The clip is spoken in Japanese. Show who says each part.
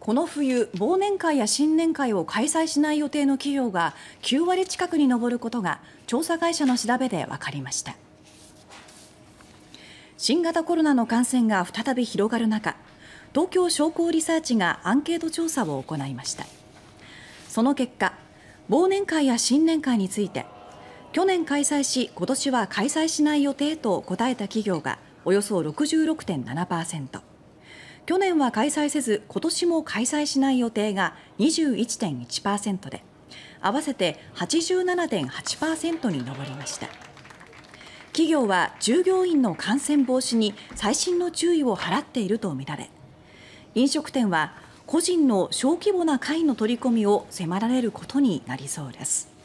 Speaker 1: この冬忘年会や新年会を開催しない予定の企業が9割近くに上ることが調査会社の調べで分かりました新型コロナの感染が再び広がる中東京商工リサーチがアンケート調査を行いましたその結果忘年会や新年会について去年開催し今年は開催しない予定と答えた企業がおよそ66.7%去年は開催せず今年も開催しない予定が21.1％で合わせて87.8％に上りました企業は従業員の感染防止に細心の注意を払っているとみられ飲食店は個人の小規模な会の取り込みを迫られることになりそうです。